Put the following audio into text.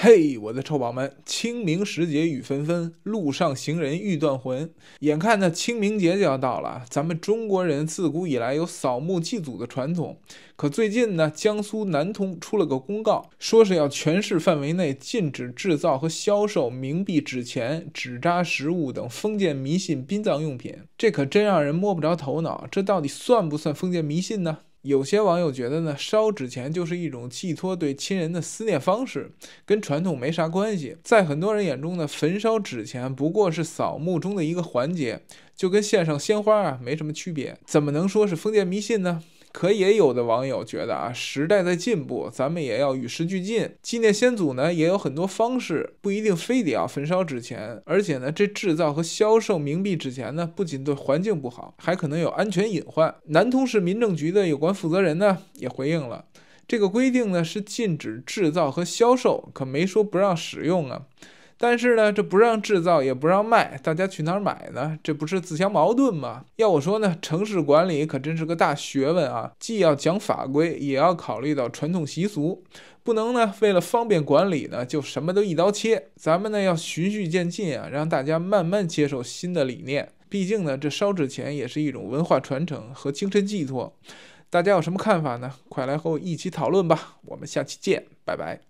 嘿，我的臭宝们！清明时节雨纷纷，路上行人欲断魂。眼看呢，清明节就要到了，咱们中国人自古以来有扫墓祭祖的传统。可最近呢，江苏南通出了个公告，说是要全市范围内禁止制造和销售冥币、纸钱、纸扎食物等封建迷信殡葬用品。这可真让人摸不着头脑，这到底算不算封建迷信呢？有些网友觉得呢，烧纸钱就是一种寄托对亲人的思念方式，跟传统没啥关系。在很多人眼中呢，焚烧纸钱不过是扫墓中的一个环节，就跟献上鲜花啊没什么区别，怎么能说是封建迷信呢？可也有的网友觉得啊，时代在进步，咱们也要与时俱进。纪念先祖呢，也有很多方式，不一定非得要焚烧纸钱。而且呢，这制造和销售冥币纸钱呢，不仅对环境不好，还可能有安全隐患。南通市民政局的有关负责人呢，也回应了，这个规定呢是禁止制造和销售，可没说不让使用啊。但是呢，这不让制造也不让卖，大家去哪儿买呢？这不是自相矛盾吗？要我说呢，城市管理可真是个大学问啊！既要讲法规，也要考虑到传统习俗，不能呢为了方便管理呢就什么都一刀切。咱们呢要循序渐进啊，让大家慢慢接受新的理念。毕竟呢，这烧纸钱也是一种文化传承和精神寄托。大家有什么看法呢？快来和我一起讨论吧！我们下期见，拜拜。